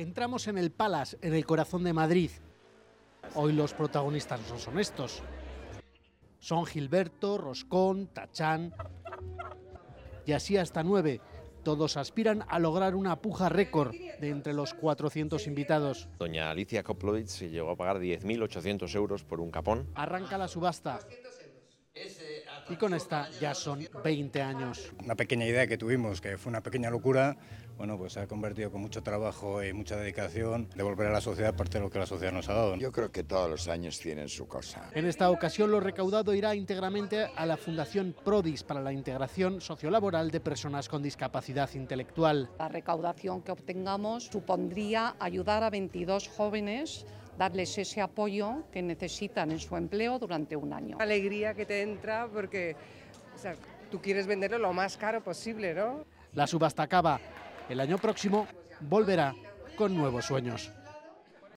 Entramos en el Palace, en el corazón de Madrid. Hoy los protagonistas no son estos. Son Gilberto, Roscón, Tachán. Y así hasta nueve. Todos aspiran a lograr una puja récord de entre los 400 invitados. Doña Alicia se llegó a pagar 10.800 euros por un capón. Arranca la subasta y con esta ya son 20 años. Una pequeña idea que tuvimos, que fue una pequeña locura, bueno, pues se ha convertido con mucho trabajo y mucha dedicación devolver a la sociedad parte de lo que la sociedad nos ha dado. Yo creo que todos los años tienen su cosa. En esta ocasión lo recaudado irá íntegramente a la Fundación Prodis para la integración sociolaboral de personas con discapacidad intelectual. La recaudación que obtengamos supondría ayudar a 22 jóvenes darles ese apoyo que necesitan en su empleo durante un año. Alegría que te entra porque tú quieres venderlo lo más caro posible, ¿no? La subasta acaba. El año próximo volverá con nuevos sueños.